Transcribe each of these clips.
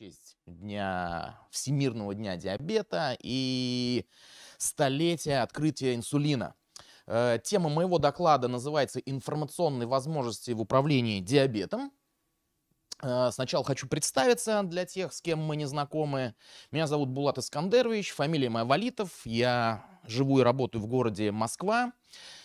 честь дня, Всемирного дня диабета и столетия открытия инсулина. Э, тема моего доклада называется «Информационные возможности в управлении диабетом». Э, сначала хочу представиться для тех, с кем мы не знакомы. Меня зовут Булат Искандерович, фамилия моя Валитов. Я живу и работаю в городе Москва.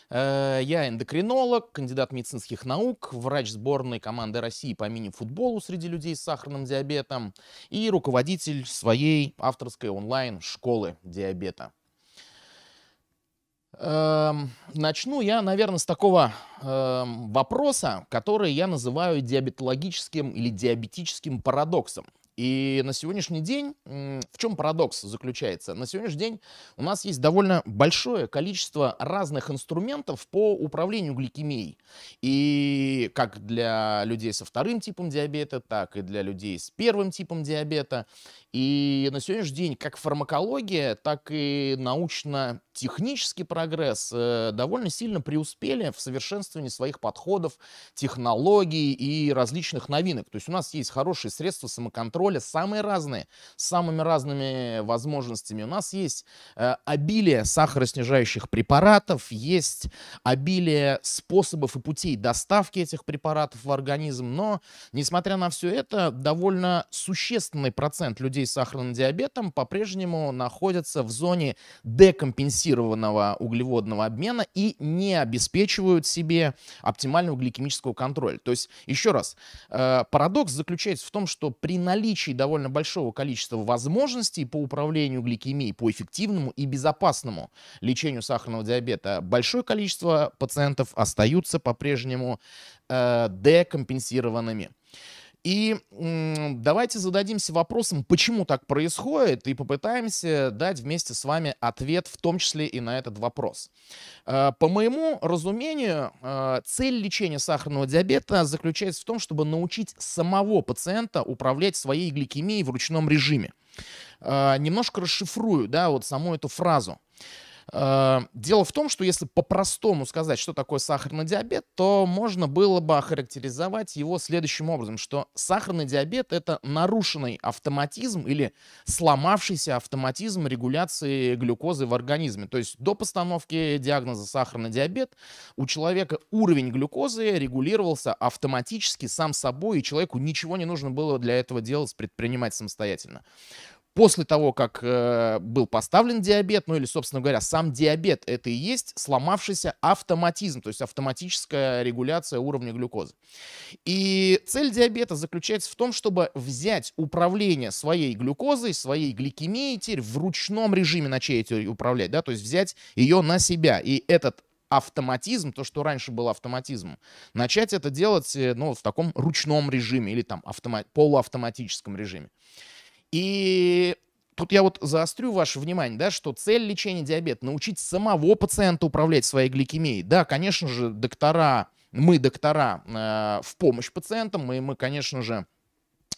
Э, я эндокринолог, кандидат медицинских наук, врач сборной команды России по мини-футболу среди людей с сахарным диабетом и руководитель своей авторской онлайн-школы диабета. Эм, начну я, наверное, с такого эм, вопроса, который я называю диабетологическим или диабетическим парадоксом. И на сегодняшний день, в чем парадокс заключается? На сегодняшний день у нас есть довольно большое количество разных инструментов по управлению гликемией. И как для людей со вторым типом диабета, так и для людей с первым типом диабета. И на сегодняшний день как фармакология, так и научно-технический прогресс э, довольно сильно преуспели в совершенствовании своих подходов, технологий и различных новинок. То есть у нас есть хорошие средства самоконтроля, самые разные, с самыми разными возможностями. У нас есть э, обилие сахароснижающих препаратов, есть обилие способов и путей доставки этих препаратов в организм. Но, несмотря на все это, довольно существенный процент людей с сахарным диабетом по-прежнему находятся в зоне декомпенсированного углеводного обмена и не обеспечивают себе оптимального гликемического контроля. То есть, еще раз, э, парадокс заключается в том, что при наличии довольно большого количества возможностей по управлению гликемией, по эффективному и безопасному лечению сахарного диабета, большое количество пациентов остаются по-прежнему э, декомпенсированными. И давайте зададимся вопросом, почему так происходит, и попытаемся дать вместе с вами ответ, в том числе и на этот вопрос. Э, по моему разумению, э, цель лечения сахарного диабета заключается в том, чтобы научить самого пациента управлять своей гликемией в ручном режиме. Э, немножко расшифрую, да, вот саму эту фразу. Э, дело в том, что если по-простому сказать, что такое сахарный диабет, то можно было бы охарактеризовать его следующим образом, что сахарный диабет — это нарушенный автоматизм или сломавшийся автоматизм регуляции глюкозы в организме. То есть до постановки диагноза сахарный диабет у человека уровень глюкозы регулировался автоматически сам собой, и человеку ничего не нужно было для этого делать, предпринимать самостоятельно после того, как э, был поставлен диабет, ну или, собственно говоря, сам диабет, это и есть сломавшийся автоматизм, то есть автоматическая регуляция уровня глюкозы. И цель диабета заключается в том, чтобы взять управление своей глюкозой, своей гликемией теперь в ручном режиме начать управлять, да, то есть взять ее на себя. И этот автоматизм, то, что раньше был автоматизмом, начать это делать э, ну, в таком ручном режиме или там автомат, полуавтоматическом режиме. И тут я вот заострю ваше внимание, да, что цель лечения диабета – научить самого пациента управлять своей гликемией. Да, конечно же, доктора, мы доктора э, в помощь пациентам, и мы, конечно же,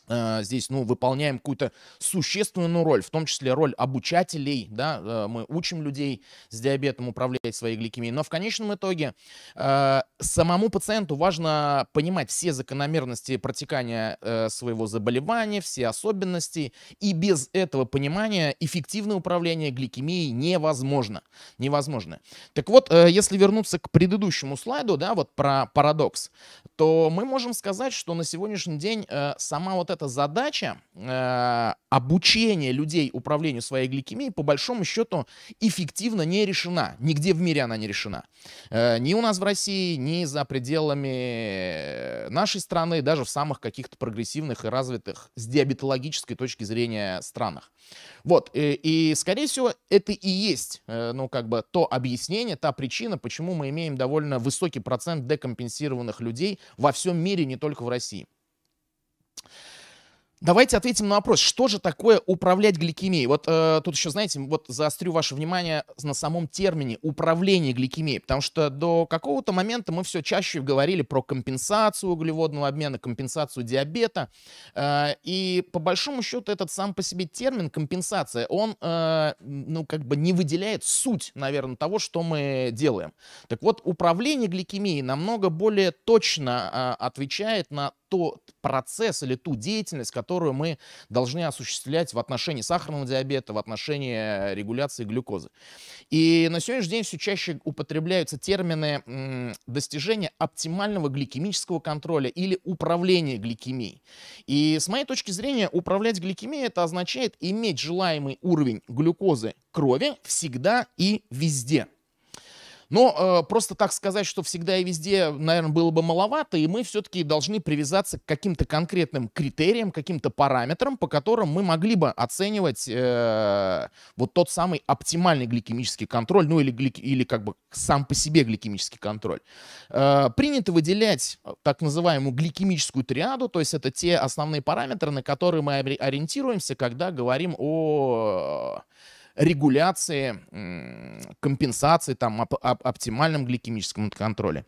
Э, здесь, ну, выполняем какую-то существенную роль, в том числе роль обучателей, да, э, мы учим людей с диабетом управлять своей гликемией, но в конечном итоге э, самому пациенту важно понимать все закономерности протекания э, своего заболевания, все особенности, и без этого понимания эффективное управление гликемией невозможно, невозможно. Так вот, э, если вернуться к предыдущему слайду, да, вот про парадокс, то мы можем сказать, что на сегодняшний день э, сама вот эта эта задача э, обучения людей управлению своей гликемией, по большому счету, эффективно не решена. Нигде в мире она не решена. Э, ни у нас в России, ни за пределами э, нашей страны, даже в самых каких-то прогрессивных и развитых с диабетологической точки зрения странах. Вот, и, э, и скорее всего, это и есть, э, ну, как бы, то объяснение, та причина, почему мы имеем довольно высокий процент декомпенсированных людей во всем мире, не только в России. Давайте ответим на вопрос, что же такое управлять гликемией? Вот э, тут еще, знаете, вот заострю ваше внимание на самом термине управление гликемией, потому что до какого-то момента мы все чаще говорили про компенсацию углеводного обмена, компенсацию диабета, э, и по большому счету этот сам по себе термин компенсация, он, э, ну, как бы не выделяет суть, наверное, того, что мы делаем. Так вот, управление гликемией намного более точно э, отвечает на тот процесс или ту деятельность, которую мы должны осуществлять в отношении сахарного диабета, в отношении э, регуляции глюкозы. И на сегодняшний день все чаще употребляются термины достижения оптимального гликемического контроля или управления гликемией. И с моей точки зрения, управлять гликемией это означает иметь желаемый уровень глюкозы крови всегда и везде. Но э, просто так сказать, что всегда и везде, наверное, было бы маловато, и мы все-таки должны привязаться к каким-то конкретным критериям, каким-то параметрам, по которым мы могли бы оценивать э, вот тот самый оптимальный гликемический контроль, ну или, глик, или как бы сам по себе гликемический контроль. Э, принято выделять э, так называемую гликемическую триаду, то есть это те основные параметры, на которые мы ориентируемся, когда говорим о регуляции, компенсации, там, об, об оптимальном гликемическом контроле.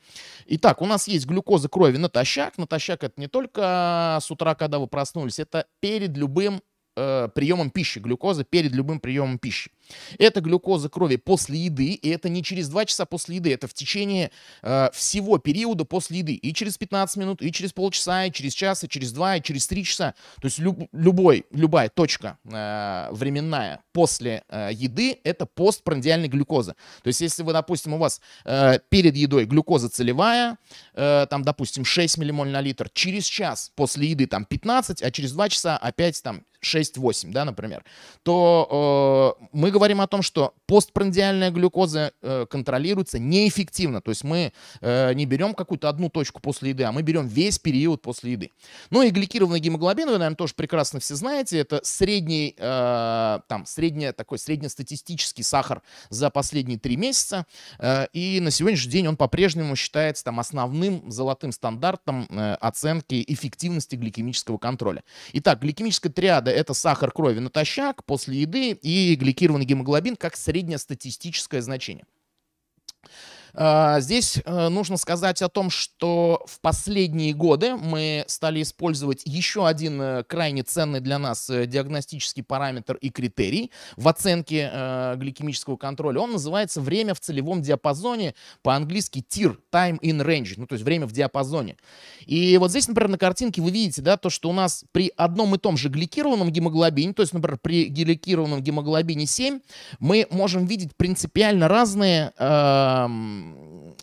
Итак, у нас есть глюкоза крови натощак. Натощак это не только с утра, когда вы проснулись, это перед любым э, приемом пищи, глюкоза перед любым приемом пищи. Это глюкоза крови после еды, и это не через 2 часа после еды, это в течение э, всего периода после еды. И через 15 минут, и через полчаса, и через час, и через 2, и через 3 часа. То есть люб, любой, любая точка э, временная после э, еды – это постпрандиальная глюкоза. То есть если вы, допустим, у вас э, перед едой глюкоза целевая, э, там, допустим, 6 миллимоль на литр, через час после еды там 15, а через 2 часа опять там 6-8, да, например, то э, мы говорим о том, что постпрандиальная глюкоза э, контролируется неэффективно. То есть мы э, не берем какую-то одну точку после еды, а мы берем весь период после еды. Ну и гликированный гемоглобин, вы, наверное, тоже прекрасно все знаете, это средний, э, там, средний, такой среднестатистический сахар за последние три месяца. И на сегодняшний день он по-прежнему считается там основным золотым стандартом оценки эффективности гликемического контроля. Итак, гликемическая триада — это сахар крови натощак после еды и гликированный гемоглобин как среднестатистическое значение. А, здесь э, нужно сказать о том, что в последние годы мы стали использовать еще один э, крайне ценный для нас э, диагностический параметр и критерий в оценке гликемического контроля. Он называется время в целевом диапазоне, по-английски TIR, Time in Range, ну то есть время в диапазоне. И вот здесь, например, на картинке вы видите, да, то, что у нас при одном и том же гликированном гемоглобине, то есть, например, при гликированном гемоглобине 7, мы можем видеть принципиально разные э,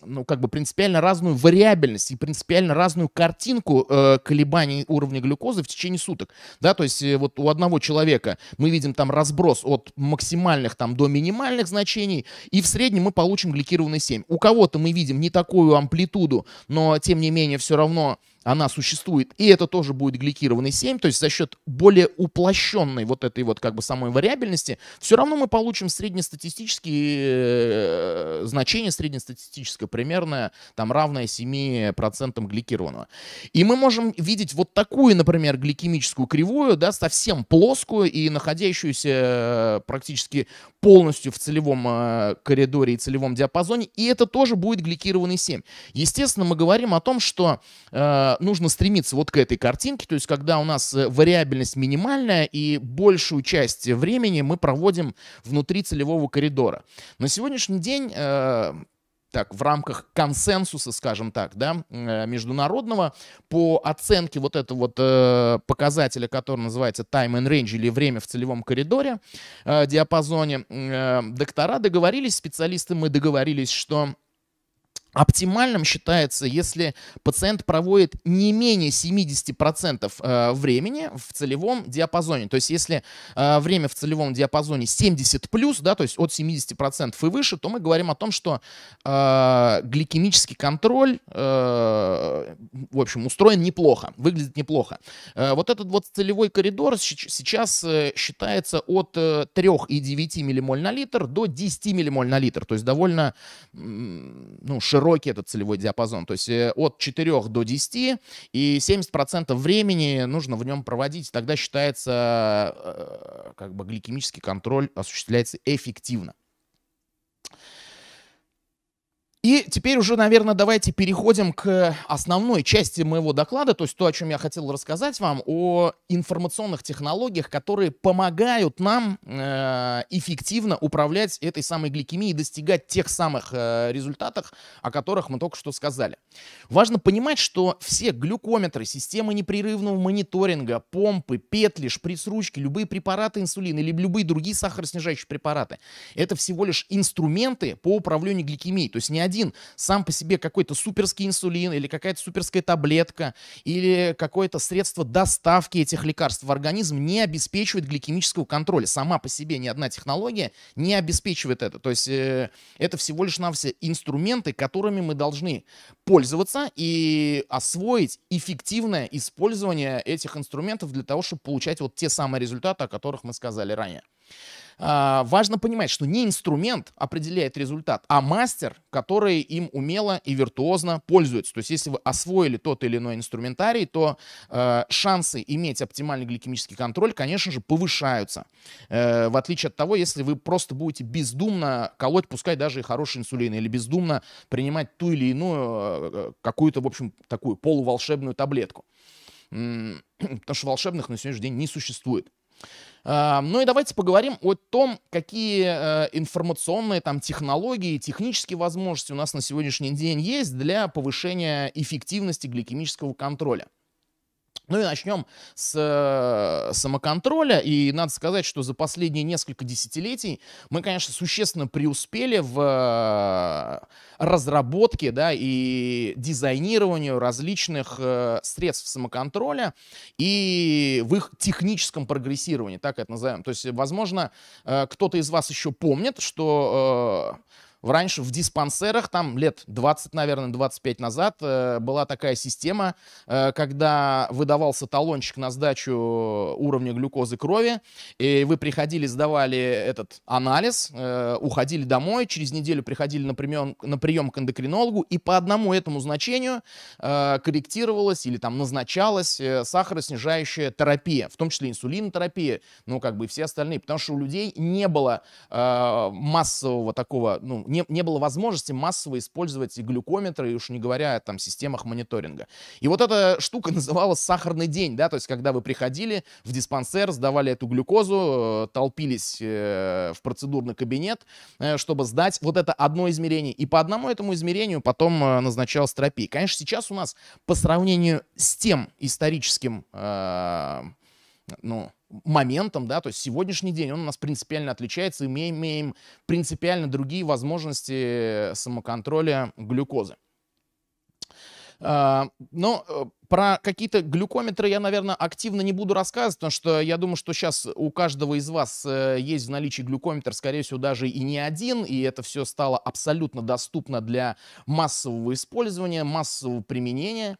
ну, как бы принципиально разную вариабельность и принципиально разную картинку э, колебаний уровня глюкозы в течение суток, да, то есть э, вот у одного человека мы видим там разброс от максимальных там до минимальных значений, и в среднем мы получим гликированный 7. У кого-то мы видим не такую амплитуду, но тем не менее все равно она существует, и это тоже будет гликированный 7, то есть за счет более уплощенной вот этой вот как бы самой вариабельности, все равно мы получим среднестатистические э, значения, среднестатистическое примерное, там равное 7% гликированного. И мы можем видеть вот такую, например, гликемическую кривую, да, совсем плоскую и находящуюся э, практически полностью в целевом э, коридоре и целевом диапазоне, и это тоже будет гликированный 7. Естественно, мы говорим о том, что нужно стремиться вот к этой картинке, то есть когда у нас э, вариабельность минимальная и большую часть времени мы проводим внутри целевого коридора. На сегодняшний день э, так, в рамках консенсуса, скажем так, да, э, международного, по оценке вот этого вот э, показателя, который называется time and range или время в целевом коридоре, э, диапазоне, э, доктора договорились, специалисты мы договорились, что Оптимальным считается, если пациент проводит не менее 70% э, времени в целевом диапазоне. То есть если э, время в целевом диапазоне 70 плюс, да, то есть от 70% и выше, то мы говорим о том, что э, гликемический контроль, э, в общем, устроен неплохо, выглядит неплохо. Э, вот этот вот целевой коридор сейчас э, считается от 3,9 ммоль на литр до 10 ммоль на литр. То есть довольно ну, широкий широкий этот целевой диапазон, то есть э, от 4 до 10, и 70% времени нужно в нем проводить. Тогда считается, э, э, как бы гликемический контроль осуществляется эффективно. И теперь уже, наверное, давайте переходим к основной части моего доклада, то есть то, о чем я хотел рассказать вам, о информационных технологиях, которые помогают нам э, эффективно управлять этой самой гликемией и достигать тех самых э, результатов, о которых мы только что сказали. Важно понимать, что все глюкометры, системы непрерывного мониторинга, помпы, петли, шприц-ручки, любые препараты инсулина или любые другие сахароснижающие препараты, это всего лишь инструменты по управлению гликемией. То есть не один один сам по себе какой-то суперский инсулин или какая-то суперская таблетка или какое-то средство доставки этих лекарств в организм не обеспечивает гликемического контроля. Сама по себе ни одна технология не обеспечивает это. То есть э, это всего лишь на все инструменты, которыми мы должны пользоваться и освоить эффективное использование этих инструментов для того, чтобы получать вот те самые результаты, о которых мы сказали ранее. А, важно понимать, что не инструмент определяет результат, а мастер, который им умело и виртуозно пользуется. То есть если вы освоили тот или иной инструментарий, то э, шансы иметь оптимальный гликемический контроль, конечно же, повышаются. Э, в отличие от того, если вы просто будете бездумно колоть, пускай даже и хороший инсулин, или бездумно принимать ту или иную, э, э какую-то, в общем, такую полуволшебную таблетку. Потому что волшебных на сегодняшний день не существует. А, ну и давайте поговорим о том, какие э, информационные там технологии, технические возможности у нас на сегодняшний день есть для повышения эффективности гликемического контроля. Ну и начнем с э, самоконтроля. И надо сказать, что за последние несколько десятилетий мы, конечно, существенно преуспели в э, разработке да, и дизайнированию различных э, средств самоконтроля и в их техническом прогрессировании, так это назовем. То есть, возможно, кто-то из вас еще помнит, что Раньше в диспансерах, там лет 20, наверное, 25 назад, э, была такая система, э, когда выдавался талончик на сдачу уровня глюкозы крови, и вы приходили, сдавали этот анализ, э, уходили домой, через неделю приходили на прием, на прием к эндокринологу, и по одному этому значению корректировалась или там назначалась сахароснижающая терапия, в том числе инсулинотерапия, ну как бы все остальные, потому что у людей не было массового такого, ну, не, не было возможности массово использовать и глюкометры, и уж не говоря о там системах мониторинга. И вот эта штука называлась сахарный день, да, то есть когда вы приходили в диспансер, сдавали эту глюкозу, э, толпились э, в процедурный кабинет, э, чтобы сдать вот это одно измерение. И по одному этому измерению потом назначалась терапия. Конечно, сейчас у нас по сравнению с тем историческим, ну, моментом, да, то есть сегодняшний день он у нас принципиально отличается, и мы имеем принципиально другие возможности э, самоконтроля глюкозы. А, но э, про какие-то глюкометры я, наверное, активно не буду рассказывать, потому что я думаю, что сейчас у каждого из вас э, есть в наличии глюкометр, скорее всего, даже и не один, и это все стало абсолютно доступно для массового использования, массового применения.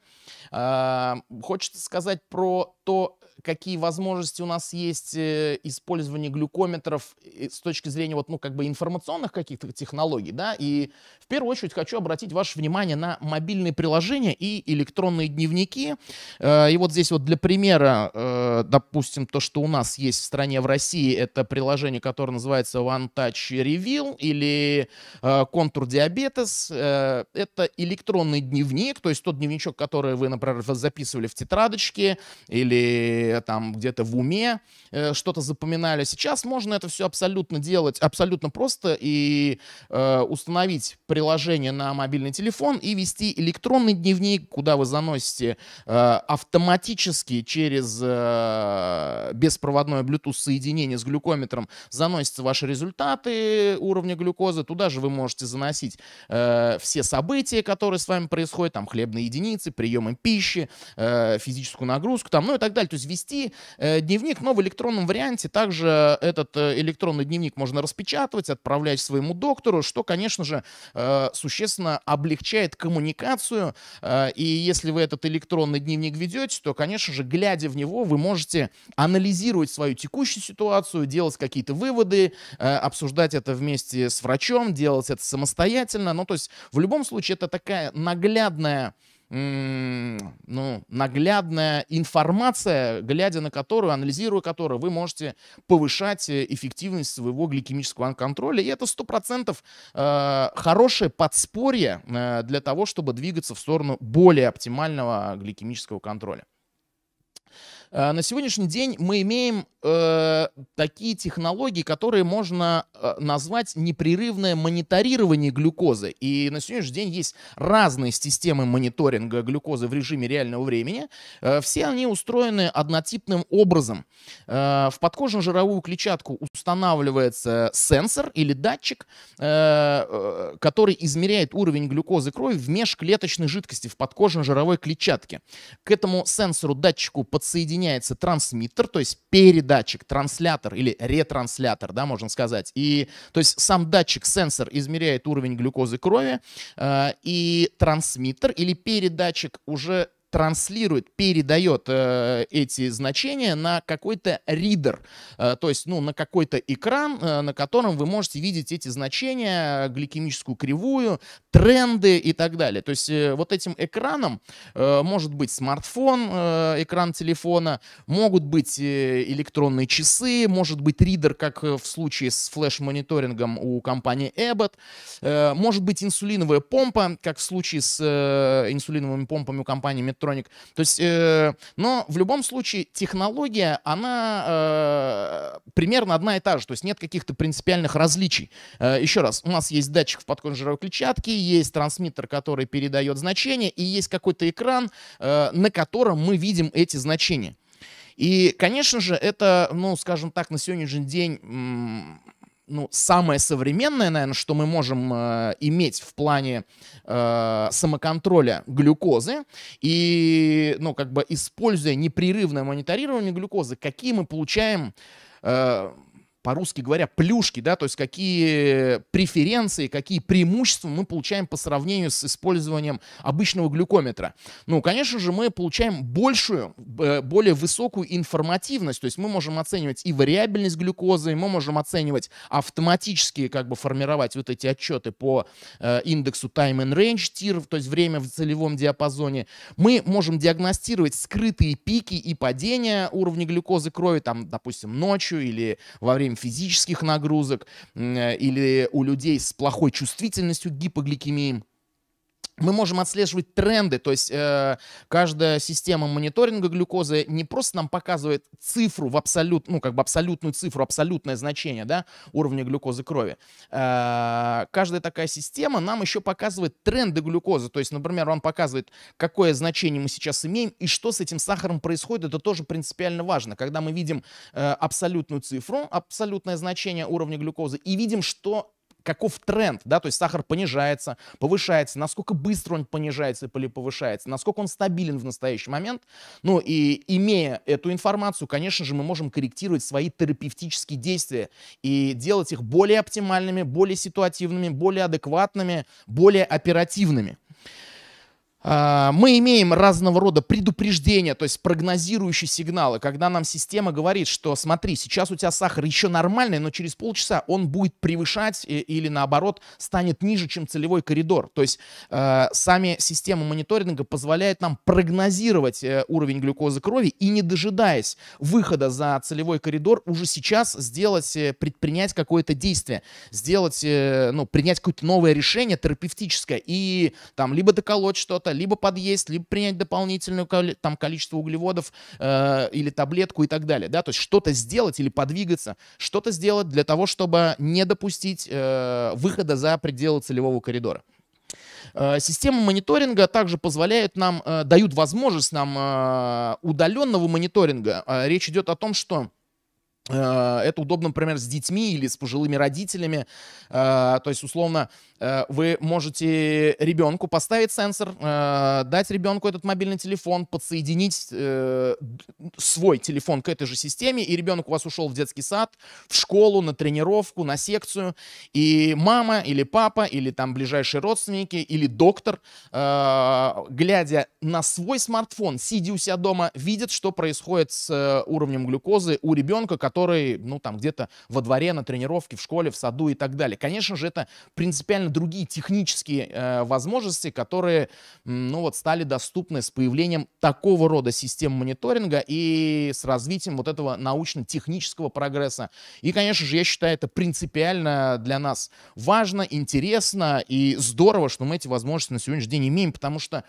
А, хочется сказать про то, какие возможности у нас есть э, использования глюкометров э, с точки зрения вот, ну, как бы информационных каких-то технологий, да, и в первую очередь хочу обратить ваше внимание на мобильные приложения и электронные дневники. Э, и вот здесь вот для примера, допустим, то, что у нас есть в стране, в России, это приложение, которое называется One Touch Reveal или Contour Diabetes. Это электронный дневник, то есть тот дневничок, который вы, например, записывали в тетрадочке или там где-то в уме э, что-то запоминали. Сейчас можно это все абсолютно делать, абсолютно просто и э, установить приложение на мобильный телефон и вести электронный дневник, куда вы заносите э, автоматически через э, беспроводное Bluetooth соединение с глюкометром заносятся ваши результаты уровня глюкозы. Туда же вы можете заносить э, все события, которые с вами происходят, там хлебные единицы, приемы пищи, э, физическую нагрузку, там, ну и так далее. То есть вести э, дневник, но в электронном варианте также этот э, электронный дневник можно распечатывать, отправлять своему доктору, что, конечно же, э, существенно облегчает коммуникацию. И если вы этот электронный дневник ведете, то, конечно же, глядя в него, вы можете анализировать свою текущую ситуацию, делать какие-то выводы, обсуждать это вместе с врачом, делать это самостоятельно. Ну, то есть в любом случае это такая наглядная ну, наглядная информация, глядя на которую, анализируя которую, вы можете повышать э, эффективность своего гликемического контроля. И это 100% э, хорошее подспорье э, для того, чтобы двигаться в сторону более оптимального гликемического контроля. Э, на сегодняшний день мы имеем э, такие технологии, которые можно э, назвать непрерывное мониторирование глюкозы. И на сегодняшний день есть разные системы мониторинга глюкозы в режиме реального времени. Э, все они устроены однотипным образом. Э, в подкожно-жировую клетчатку устанавливается сенсор или датчик, э, э, который измеряет уровень глюкозы крови в межклеточной жидкости в подкожно-жировой клетчатке. К этому сенсору датчику подсоединяется меняется трансмиттер, то есть передатчик, транслятор или ретранслятор, да, можно сказать. И, то есть сам датчик-сенсор измеряет уровень глюкозы крови, э, и трансмиттер или передатчик уже транслирует, передает э, эти значения на какой-то ридер, э, то есть, ну, на какой-то экран, э, на котором вы можете видеть эти значения, гликемическую кривую, тренды и так далее. То есть э, вот этим экраном э, может быть смартфон, э, экран телефона, могут быть э, электронные часы, может быть ридер, как э, в случае с флеш-мониторингом у компании Abbott, э, может быть инсулиновая помпа, как в случае с э, инсулиновыми помпами у компании Metro электроник. То есть, э, но в любом случае технология, она э, примерно одна и та же. То есть нет каких-то принципиальных различий. Э, еще раз, у нас есть датчик в подкожной клетчатке, есть трансмиттер, который передает значение, и есть какой-то экран, э, на котором мы видим эти значения. И, конечно же, это, ну, скажем так, на сегодняшний день ну, самое современное, наверное, что мы можем э, иметь в плане э, самоконтроля глюкозы и, ну, как бы используя непрерывное мониторирование глюкозы, какие мы получаем э, по-русски говоря, плюшки, да, то есть какие преференции, какие преимущества мы получаем по сравнению с использованием обычного глюкометра. Ну, конечно же, мы получаем большую, э, более высокую информативность, то есть мы можем оценивать и вариабельность глюкозы, мы можем оценивать автоматически, как бы формировать вот эти отчеты по э, индексу time and range, (TIR), то есть время в целевом диапазоне. Мы можем диагностировать скрытые пики и падения уровня глюкозы крови, там, допустим, ночью или во время физических нагрузок э, или у людей с плохой чувствительностью к гипогликемии мы можем отслеживать тренды, то есть э, каждая система мониторинга глюкозы не просто нам показывает цифру в абсолют, ну как бы абсолютную цифру, абсолютное значение, да, уровня глюкозы крови. Э, каждая такая система нам еще показывает тренды глюкозы, то есть, например, он показывает, какое значение мы сейчас имеем и что с этим сахаром происходит. Это тоже принципиально важно, когда мы видим э, абсолютную цифру, абсолютное значение уровня глюкозы и видим, что каков тренд, да, то есть сахар понижается, повышается, насколько быстро он понижается или повышается, насколько он стабилен в настоящий момент. Ну и имея эту информацию, конечно же, мы можем корректировать свои терапевтические действия и делать их более оптимальными, более ситуативными, более адекватными, более оперативными. А, мы имеем разного рода предупреждения, то есть прогнозирующие сигналы, когда нам система говорит, что смотри, сейчас у тебя сахар еще нормальный, но через полчаса он будет превышать э, или наоборот станет ниже, чем целевой коридор. То есть э, сами системы мониторинга позволяют нам прогнозировать э, уровень глюкозы крови и не дожидаясь выхода за целевой коридор, уже сейчас сделать, предпринять какое-то действие, сделать, ну, принять какое-то новое решение терапевтическое и там либо доколоть что-то, спорта, либо подъесть, либо принять дополнительное там, количество углеводов э, или таблетку и так далее. Да? То есть что-то сделать или подвигаться, что-то сделать для того, чтобы не допустить э, выхода за пределы целевого коридора. Э, система мониторинга также позволяет нам, э, дают возможность нам э, удаленного мониторинга. Речь идет о том, что Э, это удобно, например, с детьми или с пожилыми родителями. Э, то есть, условно, э, вы можете ребенку поставить сенсор, дать ребенку этот мобильный телефон, подсоединить свой телефон к этой же системе, и ребенок у вас ушел в детский сад, в школу, на тренировку, на секцию, и мама или папа, или там ближайшие родственники, или доктор, глядя на свой смартфон, сидя у себя дома, видят, что происходит с уровнем глюкозы у ребенка, который который, ну, там, где-то во дворе, на тренировке, в школе, в саду и так далее. Конечно же, это принципиально другие технические э, возможности, которые, ну, вот, стали доступны с появлением такого рода систем мониторинга и с развитием вот этого научно-технического прогресса. И, конечно же, я считаю, это принципиально для нас важно, интересно и здорово, что мы эти возможности на сегодняшний день имеем, потому что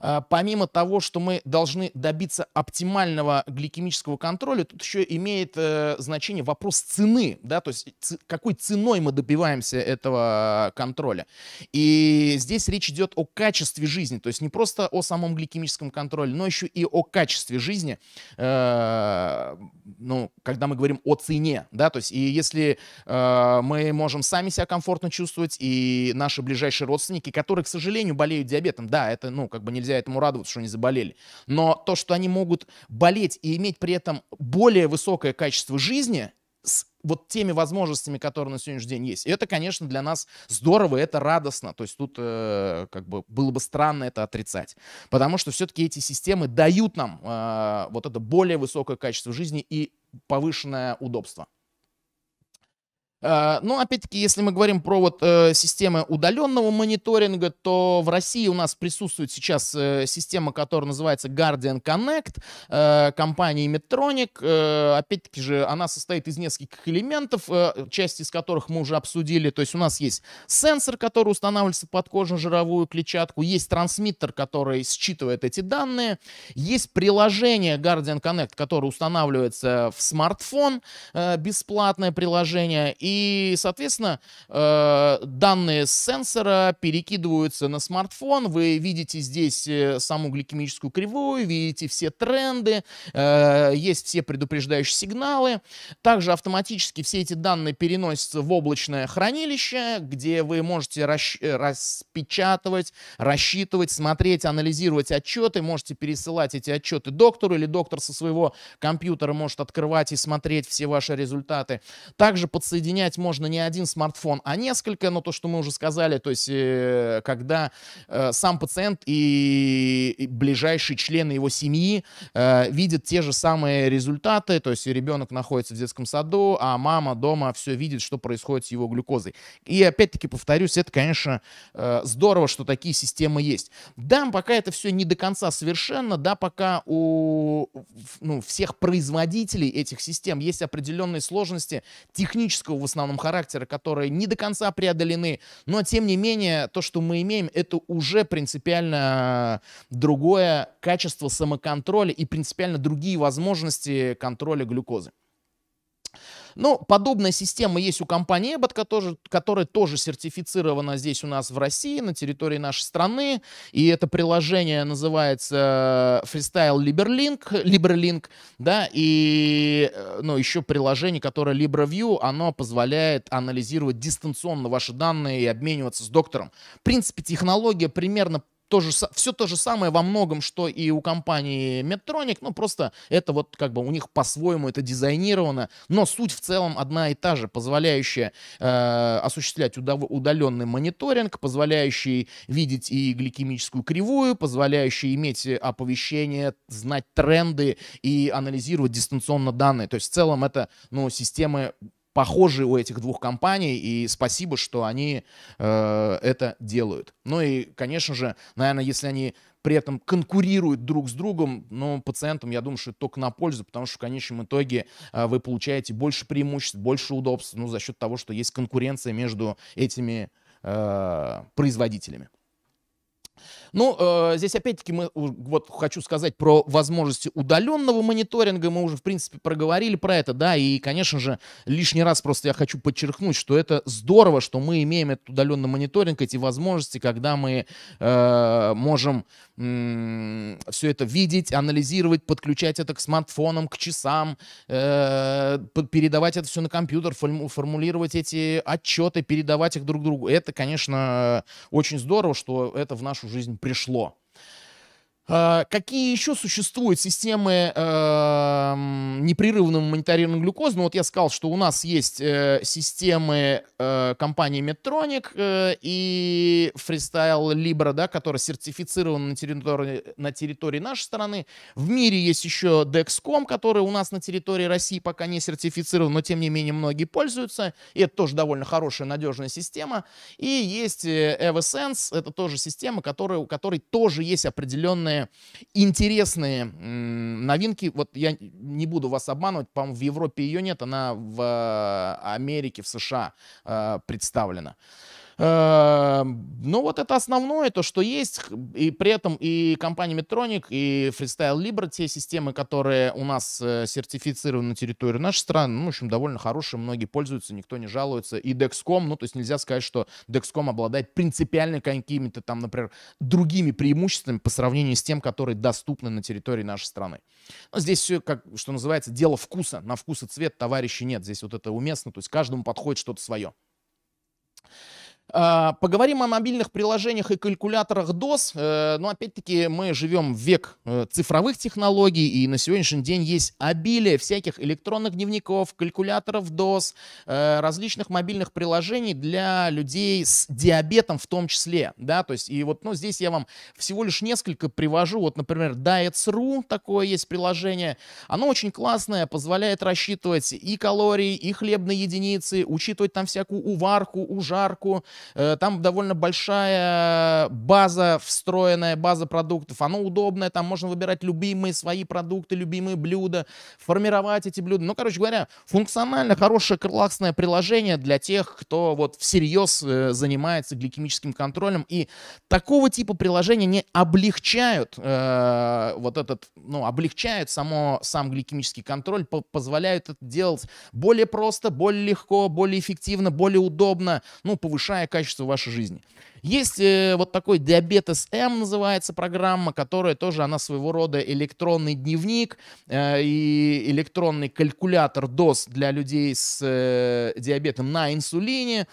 а, помимо того, что мы должны добиться оптимального гликемического контроля, тут еще имеет э, значение вопрос цены, да, то есть какой ценой мы добиваемся этого контроля. И здесь речь идет о качестве жизни, то есть не просто о самом гликемическом контроле, но еще и о качестве жизни, э, ну, когда мы говорим о цене, да, то есть и если э, мы можем сами себя комфортно чувствовать, и наши ближайшие родственники, которые, к сожалению, болеют диабетом, да, это, ну, как бы нельзя нельзя этому радоваться, что они заболели. Но то, что они могут болеть и иметь при этом более высокое качество жизни с вот теми возможностями, которые на сегодняшний день есть. И это, конечно, для нас здорово, это радостно. То есть тут э, как бы было бы странно это отрицать. Потому что все-таки эти системы дают нам э, вот это более высокое качество жизни и повышенное удобство. Э, Но ну, опять-таки, если мы говорим про вот э, системы удаленного мониторинга, то в России у нас присутствует сейчас э, система, которая называется Guardian Connect компании Medtronic. Опять-таки же, она состоит из нескольких элементов, часть из которых мы уже обсудили. То есть у нас есть сенсор, который устанавливается под кожно-жировую клетчатку, есть трансмиттер, который считывает эти данные, есть приложение Guardian Connect, которое устанавливается в смартфон, бесплатное приложение, и и, соответственно, э, данные с сенсора перекидываются на смартфон. Вы видите здесь э, саму гликемическую кривую, видите все тренды, э, есть все предупреждающие сигналы. Также автоматически все эти данные переносятся в облачное хранилище, где вы можете расщ... распечатывать, рассчитывать, смотреть, анализировать отчеты, можете пересылать эти отчеты доктору, или доктор со своего компьютера может открывать и смотреть все ваши результаты. Также подсоединять менять можно не один смартфон, а несколько, но то, что мы уже сказали, то есть э, когда э, сам пациент и, и ближайшие члены его семьи э, видят те же самые результаты, то есть ребенок находится в детском саду, а мама дома все видит, что происходит с его глюкозой. И опять-таки повторюсь, это, конечно, э, здорово, что такие системы есть. Да, пока это все не до конца совершенно, да, пока у ну, всех производителей этих систем есть определенные сложности технического основном характера, которые не до конца преодолены, но тем не менее то, что мы имеем, это уже принципиально э, другое качество самоконтроля и принципиально другие возможности контроля глюкозы. Ну, подобная система есть у компании Эббот, которая, которая тоже сертифицирована здесь у нас в России, на территории нашей страны. И это приложение называется э, Freestyle LiberLink, LiberLink да, и э, ну, еще приложение, которое LibreView, оно позволяет анализировать дистанционно ваши данные и обмениваться с доктором. В принципе, технология примерно то же, все то же самое во многом, что и у компании Medtronic, но ну, просто это вот как бы у них по-своему это дизайнировано, но суть в целом одна и та же, позволяющая э, осуществлять удов- удаленный мониторинг, позволяющий видеть и гликемическую кривую, позволяющий иметь оповещение, знать тренды и анализировать дистанционно данные. То есть в целом это ну, системы похожи у этих двух компаний, и спасибо, что они э, это делают. Ну и, конечно же, наверное, если они при этом конкурируют друг с другом, но ну, пациентам, я думаю, что это только на пользу, потому что в конечном итоге э, вы получаете больше преимуществ, больше удобств, ну, за счет того, что есть конкуренция между этими э, производителями. Ну, э, здесь опять-таки мы, вот хочу сказать про возможности удаленного мониторинга, мы уже, в принципе, проговорили про это, да, и, конечно же, лишний раз просто я хочу подчеркнуть, что это здорово, что мы имеем этот удаленный мониторинг, эти возможности, когда мы э, можем э, все это видеть, анализировать, подключать это к смартфонам, к часам, э, передавать это все на компьютер, формулировать эти отчеты, передавать их друг другу. Это, конечно, очень здорово, что это в нашу жизнь пришло. А, какие еще существуют системы э, непрерывного мониторинга глюкозы? Ну вот я сказал, что у нас есть э, системы э, компании Medtronic э, и Freestyle Libre, да, которая сертифицирована на территории, на территории нашей страны. В мире есть еще Dexcom, который у нас на территории России пока не сертифицирован, но тем не менее многие пользуются. И это тоже довольно хорошая, надежная система. И есть э, Eversense, это тоже система, которая, у которой тоже есть определенные разные интересные новинки. Вот я не буду вас обманывать, по-моему, в Европе ее нет, она в э, Америке, в США э, представлена. Эм, ну, вот это основное, то, что есть. И при этом и компания Metronic, и Freestyle Libre, те системы, которые у нас э, сертифицированы на территории нашей страны, ну, в общем, довольно хорошие, многие пользуются, никто не жалуется. И Dexcom, ну, то есть нельзя сказать, что Dexcom обладает принципиально какими-то там, например, другими преимуществами по сравнению с тем, которые доступны на территории нашей страны. Но здесь все, как, что называется, дело вкуса. На вкус и цвет товарищей нет. Здесь вот это уместно, то есть каждому подходит что-то свое. А, поговорим о мобильных приложениях и калькуляторах DOS. Э, но опять-таки мы живем в век э, цифровых технологий, и на сегодняшний день есть обилие всяких электронных дневников, калькуляторов DOS, э, различных мобильных приложений для людей с диабетом в том числе. Да? То есть, и вот ну, здесь я вам всего лишь несколько привожу. Вот, например, Diets.ru, такое есть приложение. Оно очень классное, позволяет рассчитывать и калории, и хлебные единицы, учитывать там всякую уварку, ужарку, Э, там довольно большая база, встроенная база продуктов. Оно удобное, там можно выбирать любимые свои продукты, любимые блюда, формировать эти блюда. Ну, короче говоря, функционально хорошее классное приложение для тех, кто вот всерьез э, занимается гликемическим контролем. И такого типа приложения не облегчают э, вот этот, ну, облегчают само, сам гликемический контроль, по позволяют это делать более просто, более легко, более эффективно, более удобно, ну, повышая качество вашей жизни. Есть э, вот такой диабетес М называется программа, которая тоже она своего рода электронный дневник э, и электронный калькулятор доз для людей с э, диабетом на инсулине.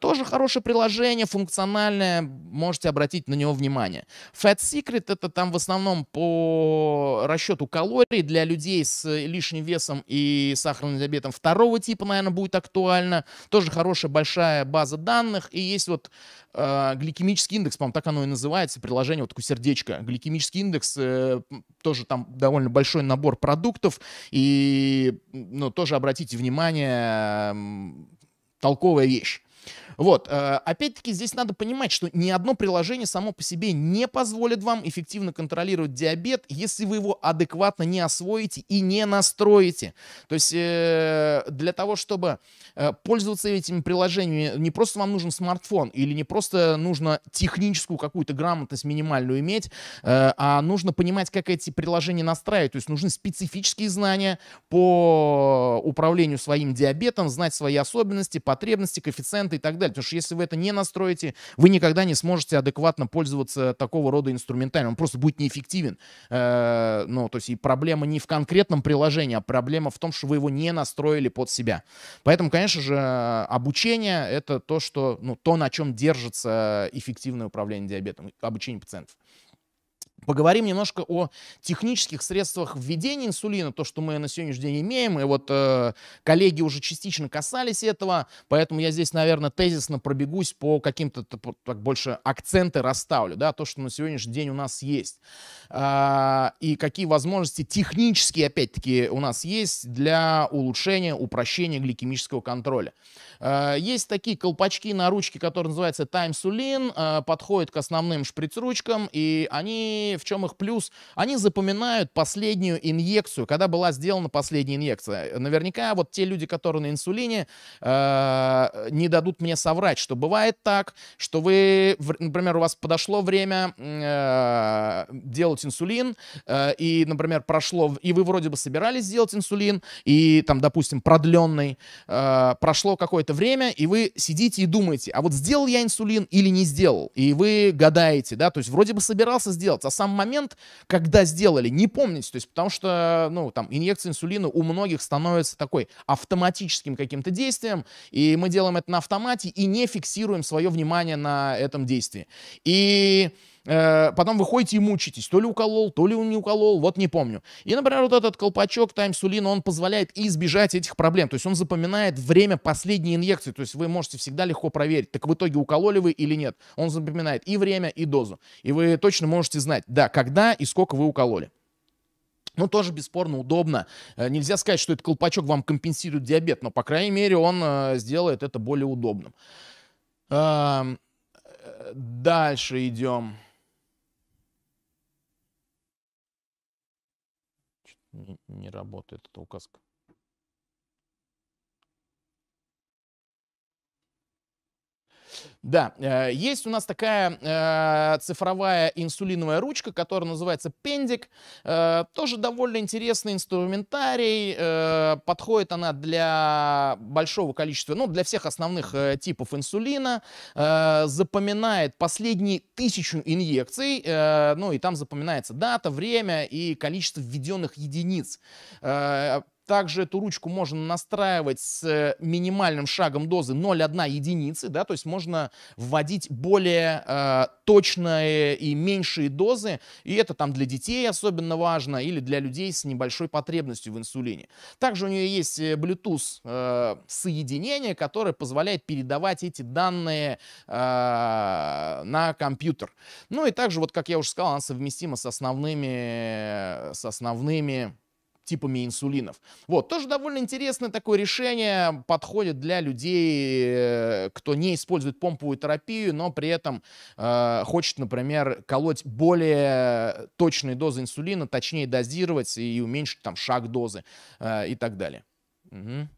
Тоже хорошее приложение, функциональное, можете обратить на него внимание. Fat Secret это там в основном по расчету калорий для людей с лишним весом и сахарным диабетом второго типа, наверное, будет актуально. Тоже хорошая большая база данных. И есть вот э, гликемический индекс, по-моему, так оно и называется, приложение вот такое сердечко. Гликемический индекс, э, тоже там довольно большой набор продуктов, и ну, тоже обратите внимание, э, толковая вещь. Вот, э, опять-таки здесь надо понимать, что ни одно приложение само по себе не позволит вам эффективно контролировать диабет, если вы его адекватно не освоите и не настроите. То есть э, для того, чтобы э, пользоваться этими приложениями, не просто вам нужен смартфон или не просто нужно техническую какую-то грамотность минимальную иметь, а нужно понимать, как эти приложения настраивать. То есть нужны специфические знания по управлению своим диабетом, знать свои особенности, потребности, коэффициенты и так далее далее. Потому что если вы это не настроите, вы никогда не сможете адекватно пользоваться такого рода инструментами. Он просто будет неэффективен. Э, ну, то есть и проблема не в конкретном приложении, а проблема в том, что вы его не настроили под себя. Поэтому, конечно же, обучение — это то, что, ну, то, на чем держится эффективное управление диабетом, обучение пациентов. Поговорим немножко о технических средствах введения инсулина, то, что мы на сегодняшний день имеем, и вот э, коллеги уже частично касались этого, поэтому я здесь, наверное, тезисно пробегусь по каким-то так больше акценты расставлю, да, то, что на сегодняшний день у нас есть, э, и какие возможности технические, опять-таки, у нас есть для улучшения, упрощения гликемического контроля. Э, есть такие колпачки на ручке, которые называются таймсулин, э, подходят к основным шприц-ручкам, и они в чем их плюс? Они запоминают последнюю инъекцию, когда была сделана последняя инъекция. Наверняка вот те люди, которые на инсулине, э, не дадут мне соврать, что бывает так, что вы, например, у вас подошло время э, делать инсулин, э, и, например, прошло, и вы вроде бы собирались сделать инсулин, и там, допустим, продленный, э, прошло какое-то время, и вы сидите и думаете, а вот сделал я инсулин или не сделал? И вы гадаете, да, то есть вроде бы собирался сделать, а сам момент, когда сделали, не помните, то есть потому что, ну, там, инъекция инсулина у многих становится такой автоматическим каким-то действием, и мы делаем это на автомате и не фиксируем свое внимание на этом действии. И Э, потом выходите и мучитесь, то ли уколол, то ли он не уколол, вот не помню. И, например, вот этот колпачок таймсулин, он позволяет избежать этих проблем, то есть он запоминает время последней инъекции, то есть вы можете всегда легко проверить, так в итоге укололи вы или нет. Он запоминает и время, и дозу, и вы точно можете знать, да, когда и сколько вы укололи. Ну, тоже бесспорно удобно. Э, нельзя сказать, что этот колпачок вам компенсирует диабет, но, по крайней мере, он э, сделает это более удобным. Эм, дальше идем. не, не работает эта указка. Да, э, есть у нас такая э, цифровая инсулиновая ручка, которая называется Пендик. Э, тоже довольно интересный инструментарий. Подходит она для большого количества, ну, для всех основных типов инсулина. Запоминает последние тысячу инъекций. Ну, и там запоминается дата, время и количество введенных единиц также эту ручку можно настраивать с э, минимальным шагом дозы 0,1 единицы, да, то есть можно вводить более э, точные и меньшие дозы, и это там для детей особенно важно или для людей с небольшой потребностью в инсулине. Также у нее есть э, Bluetooth э, соединение, которое позволяет передавать эти данные э, на компьютер. Ну и также, вот как я уже сказал, она совместима с основными, э, с основными типами инсулинов. Вот, тоже довольно интересное такое решение, подходит для людей, э, кто не использует помповую терапию, но при этом э, хочет, например, колоть более точные дозы инсулина, точнее дозировать и уменьшить там шаг дозы э, и так далее. Угу.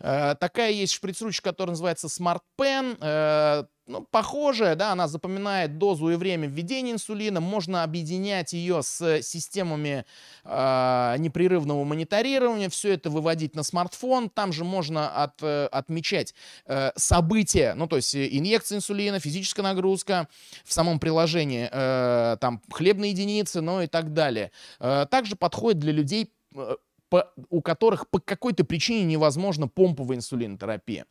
Э, такая есть шприц-ручка, которая называется Smart Pen э, ну, похожая, да, она запоминает дозу и время введения инсулина, можно объединять ее с системами э, непрерывного мониторирования, все это выводить на смартфон, там же можно от, э, отмечать э, события, ну, то есть инъекция инсулина, физическая нагрузка, в самом приложении э, там хлебные единицы, ну и так далее. Э, также подходит для людей по, у которых по какой-то причине невозможна помповая инсулинотерапия.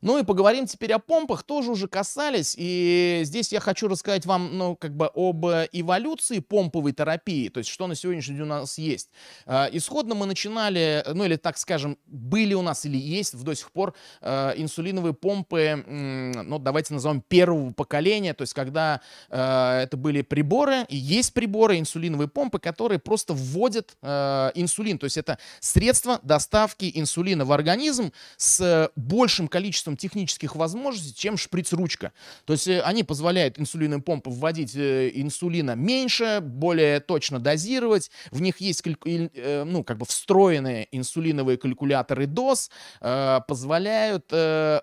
Ну и поговорим теперь о помпах, тоже уже касались, и здесь я хочу рассказать вам, ну, как бы об э, эволюции помповой терапии, то есть что на сегодняшний день у нас есть. Э, исходно мы начинали, э, ну или так скажем, были у нас или есть в до сих пор инсулиновые помпы, ну давайте назовем первого поколения, то есть когда это были приборы, и есть приборы, инсулиновые помпы, которые просто вводят инсулин, то есть это средство доставки инсулина в организм с большим количеством количеством технических возможностей, чем шприц-ручка. То есть э, они позволяют инсулинным помпам вводить э, инсулина меньше, более точно дозировать. В них есть э, ну, как бы встроенные инсулиновые калькуляторы доз, позволяют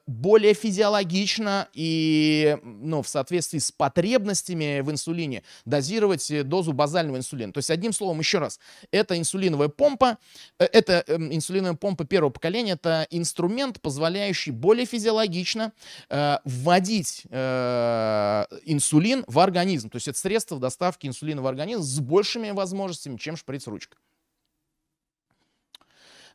более физиологично и ну, в соответствии с потребностями в инсулине дозировать дозу базального инсулина. То есть, одним словом, еще раз, это инсулиновая помпа, это эм, инсулиновая помпа первого поколения, это инструмент, позволяющий более физиологично физиологично э, вводить э, инсулин в организм. То есть это средство доставки инсулина в организм с большими возможностями, чем шприц-ручка.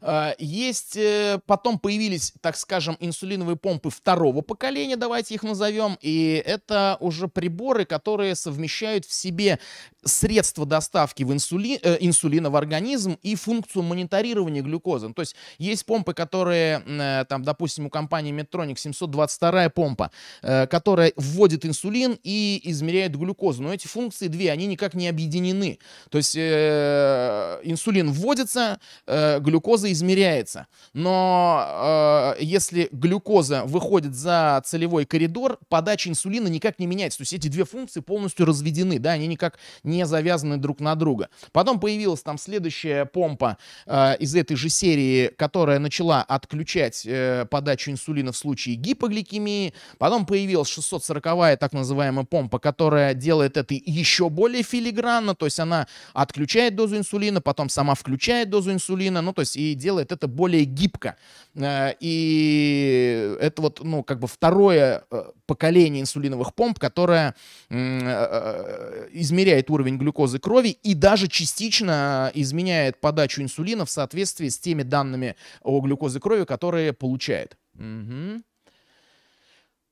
Э, есть, э, потом появились, так скажем, инсулиновые помпы второго поколения, давайте их назовем, и это уже приборы, которые совмещают в себе средства доставки в инсули, э, инсулина в организм и функцию мониторирования глюкозы. Ну, то есть есть помпы, которые, э, там, допустим, у компании Medtronic 722 помпа, э, которая вводит инсулин и измеряет глюкозу, но эти функции две, они никак не объединены. То есть э, инсулин вводится, э, глюкоза измеряется. Но э, если глюкоза выходит за целевой коридор, подача инсулина никак не меняется. То есть эти две функции полностью разведены, да, они никак не завязаны друг на друга. Потом появилась там следующая помпа э, из этой же серии, которая начала отключать э, подачу инсулина в случае гипогликемии. Потом появилась 640-я так называемая помпа, которая делает это еще более филигранно, то есть она отключает дозу инсулина, потом сама включает дозу инсулина, ну то есть и делает это более гибко. Э, и это вот, ну, как бы второе э, поколение инсулиновых помп, которое э, измеряет уровень глюкозы крови и даже частично изменяет подачу инсулина в соответствии с теми данными о глюкозе крови, которые получает. Угу.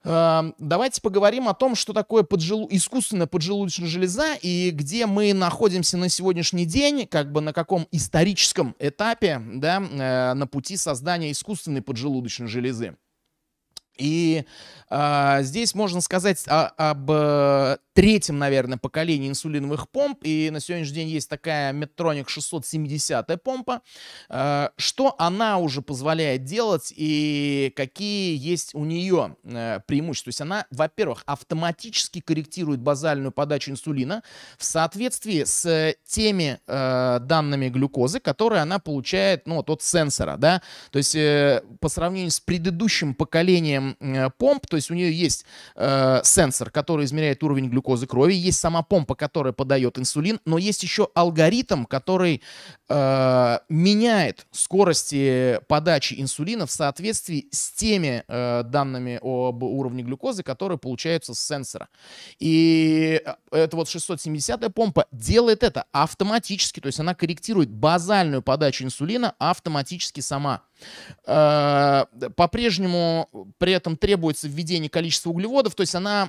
Эм, давайте поговорим о том, что такое поджелу... искусственная поджелудочная железа и где мы находимся на сегодняшний день, как бы на каком историческом этапе, да, э, на пути создания искусственной поджелудочной железы. И э, здесь можно сказать о, а, об э, третьем, наверное, поколении инсулиновых помп, и на сегодняшний день есть такая Medtronic 670 помпа, э, что она уже позволяет делать и какие есть у нее э, преимущества. То есть она, во-первых, автоматически корректирует базальную подачу инсулина в соответствии с теми э, данными глюкозы, которые она получает ну, от сенсора. Да? То есть по сравнению с предыдущим поколением помп, то есть у нее есть сенсор, который измеряет уровень глюкозы, глюкозы крови, есть сама помпа, которая подает инсулин, но есть еще алгоритм, который э, меняет скорости подачи инсулина в соответствии с теми э, данными об уровне глюкозы, которые получаются с сенсора. И э, эта вот 670-я помпа делает это автоматически, то есть она корректирует базальную подачу инсулина автоматически сама. Э, по-прежнему при этом требуется введение количества углеводов, то есть она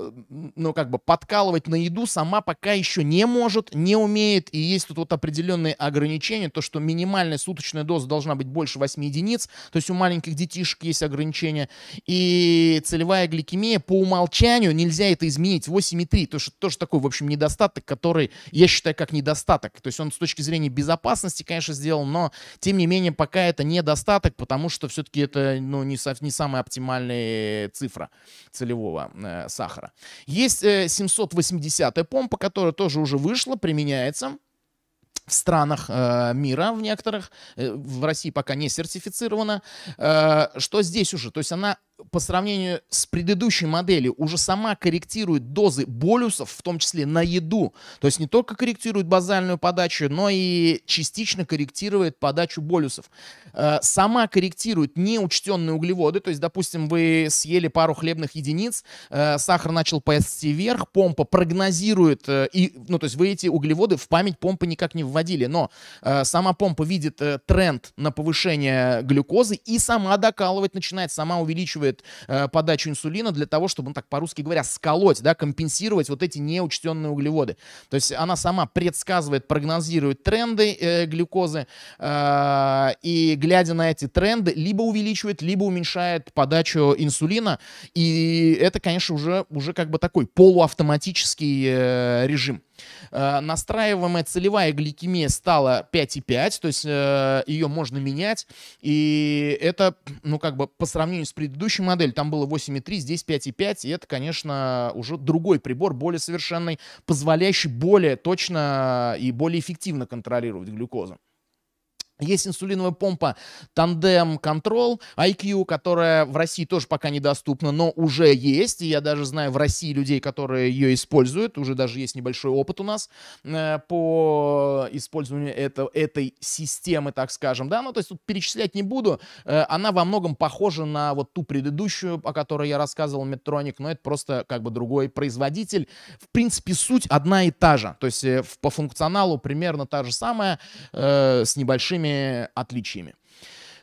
ну, как бы подкалывать на еду сама пока еще не может, не умеет, и есть тут вот определенные ограничения, то, что минимальная суточная доза должна быть больше 8 единиц, то есть у маленьких детишек есть ограничения, и целевая гликемия по умолчанию нельзя это изменить, 8,3, то что тоже такой, в общем, недостаток, который я считаю как недостаток, то есть он с точки зрения безопасности, конечно, сделан, но тем не менее пока это недостаток, потому что все-таки это, ну, не, не самая оптимальная цифра целевого э, сахара. Есть 780-я э, помпа, которая тоже уже вышла, применяется в странах э, мира, в некоторых, э, в России пока не сертифицирована, э, что здесь уже, то есть она по сравнению с предыдущей моделью уже сама корректирует дозы болюсов, в том числе на еду. То есть не только корректирует базальную подачу, но и частично корректирует подачу болюсов. Э, сама корректирует неучтенные углеводы. То есть, допустим, вы съели пару хлебных единиц, э, сахар начал ползти вверх, помпа прогнозирует, э, и, ну то есть вы эти углеводы в память помпы никак не вводили, но сама помпа видит тренд на повышение глюкозы и сама докалывать начинает, сама увеличивает усиливает э, подачу инсулина для того, чтобы, ну так по-русски говоря, сколоть, да, компенсировать вот эти неучтенные углеводы. То есть она сама предсказывает, прогнозирует тренды э, глюкозы э, и, глядя на эти тренды, либо увеличивает, либо уменьшает подачу инсулина. И это, конечно, уже, уже как бы такой полуавтоматический э, режим. Э, настраиваемая целевая гликемия стала 5,5, то есть э, ее можно менять. И это, ну, как бы по сравнению с предыдущей моделью, там было 8,3, здесь 5,5. И это, конечно, уже другой прибор, более совершенный, позволяющий более точно и более эффективно контролировать глюкозу. Есть инсулиновая помпа Tandem Control IQ, которая в России тоже пока недоступна, но уже есть. И я даже знаю в России людей, которые ее используют. Уже даже есть небольшой опыт у нас э, по использованию это, этой системы, так скажем. Да, ну то есть тут перечислять не буду. Э, она во многом похожа на вот ту предыдущую, о которой я рассказывал, Medtronic, но это просто как бы другой производитель. В принципе, суть одна и та же. То есть э, по функционалу примерно та же самая, э, с небольшими отличиями.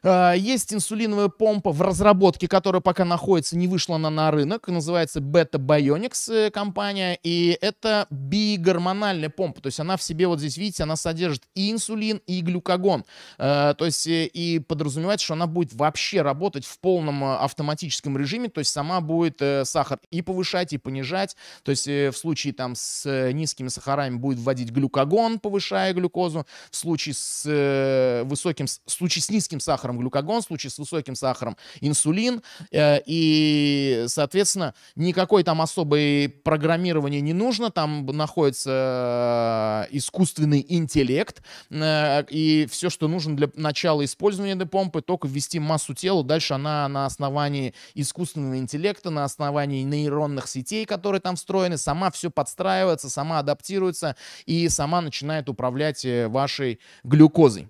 Э, есть инсулиновая помпа в разработке, которая пока находится, не вышла она на рынок. Называется Beta Bionics э, компания. И это бигормональная помпа. То есть она в себе, вот здесь видите, она содержит и инсулин, и глюкогон. Э, то есть и подразумевается, что она будет вообще работать в полном автоматическом режиме. То есть сама будет сахар и повышать, и понижать. То есть в случае там с низкими сахарами будет вводить глюкогон, повышая глюкозу. В случае с высоким, в случае с низким сахаром сахаром глюкогон, в случае с высоким сахаром инсулин. Э, и, соответственно, никакой там особой программирования не нужно. Там находится э, искусственный интеллект. Э, и все, что нужно для начала использования этой помпы, только ввести массу тела. Дальше она на основании искусственного интеллекта, на основании нейронных сетей, которые там встроены, сама все подстраивается, сама адаптируется и сама начинает управлять вашей глюкозой.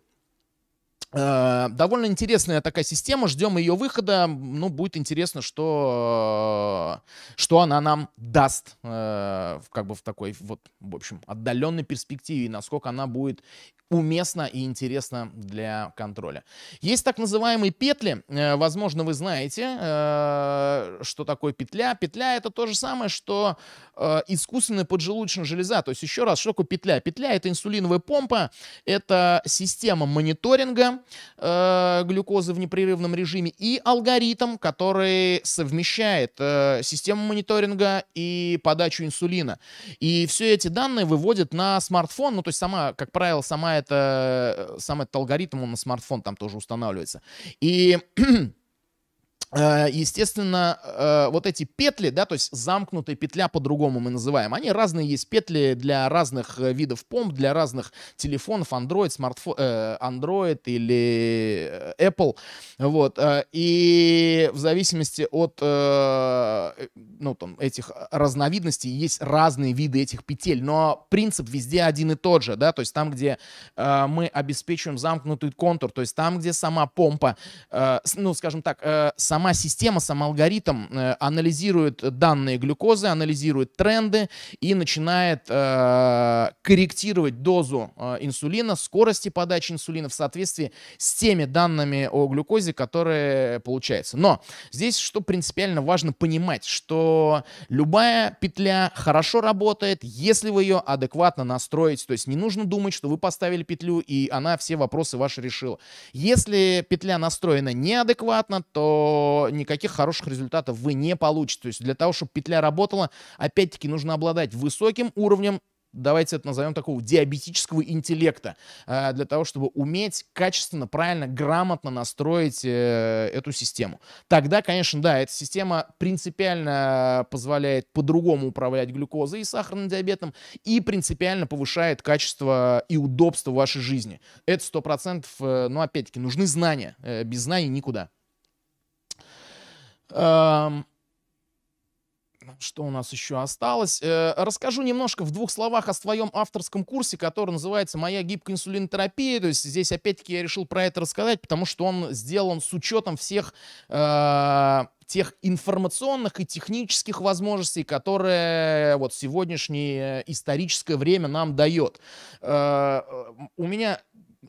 Э, довольно интересная такая система, ждем ее выхода, ну, будет интересно, что, э, что она нам даст, э, как бы в такой вот, в общем, отдаленной перспективе, и насколько она будет уместно и интересно для контроля. Есть так называемые петли. Возможно, вы знаете, что такое петля. Петля — это то же самое, что искусственная поджелудочная железа. То есть, еще раз, что такое петля? Петля — это инсулиновая помпа, это система мониторинга, э, глюкозы в непрерывном режиме и алгоритм, который совмещает э, систему мониторинга и подачу инсулина. И все эти данные выводит на смартфон, ну то есть сама, как правило, сама это, э, сам этот алгоритм, он на смартфон там тоже устанавливается. И Э, естественно, э, вот эти петли, да, то есть замкнутая петля по-другому мы называем, они разные есть петли для разных э, видов помп, для разных телефонов, Android, смартфон, Android или Apple, вот, и в зависимости от, ну, там, этих разновидностей есть разные виды этих петель, но принцип везде один и тот же, да, то есть там, где мы обеспечиваем замкнутый контур, то есть там, где сама помпа, ну, скажем так, сама сама система, сам алгоритм э, анализирует данные глюкозы, анализирует тренды и начинает э, корректировать дозу э, инсулина, скорости подачи инсулина в соответствии с теми данными о глюкозе, которые получаются. Но здесь что принципиально важно понимать, что любая петля хорошо работает, если вы ее адекватно настроите. То есть не нужно думать, что вы поставили петлю, и она все вопросы ваши решила. Если петля настроена неадекватно, то никаких хороших результатов вы не получите. То есть для того, чтобы петля работала, опять-таки нужно обладать высоким уровнем давайте это назовем такого диабетического интеллекта, э, для того, чтобы уметь качественно, правильно, грамотно настроить э, эту систему. Тогда, конечно, да, эта система принципиально позволяет по-другому управлять глюкозой и сахарным диабетом и принципиально повышает качество и удобство вашей жизни. Это 100%, э, но опять-таки нужны знания. Без знаний никуда. Что у нас еще осталось? Э, расскажу немножко в двух словах о своем авторском курсе, который называется «Моя гибкая инсулинотерапия». То есть здесь опять-таки я решил про это рассказать, потому что он сделан с учетом всех э, тех информационных и технических возможностей, которые вот сегодняшнее историческое время нам дает. Э, у меня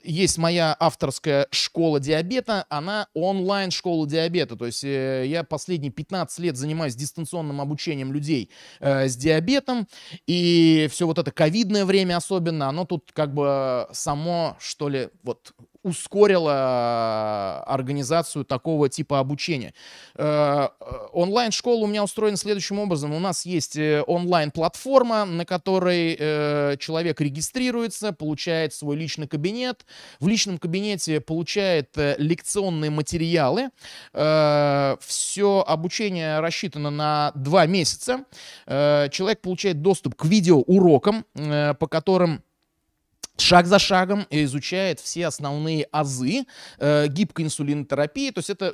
есть моя авторская школа диабета, она онлайн школа диабета. То есть э, я последние 15 лет занимаюсь дистанционным обучением людей э, с диабетом. И все вот это ковидное время особенно, оно тут как бы само, что ли, вот ускорило организацию такого типа обучения. Э, онлайн-школа у меня устроена следующим образом. У нас есть э, онлайн-платформа, на которой э, человек регистрируется, получает свой личный кабинет. В личном кабинете получает лекционные материалы. Все обучение рассчитано на два месяца. Человек получает доступ к видеоурокам, по которым шаг за шагом изучает все основные азы э, гибкой инсулинотерапии. То есть это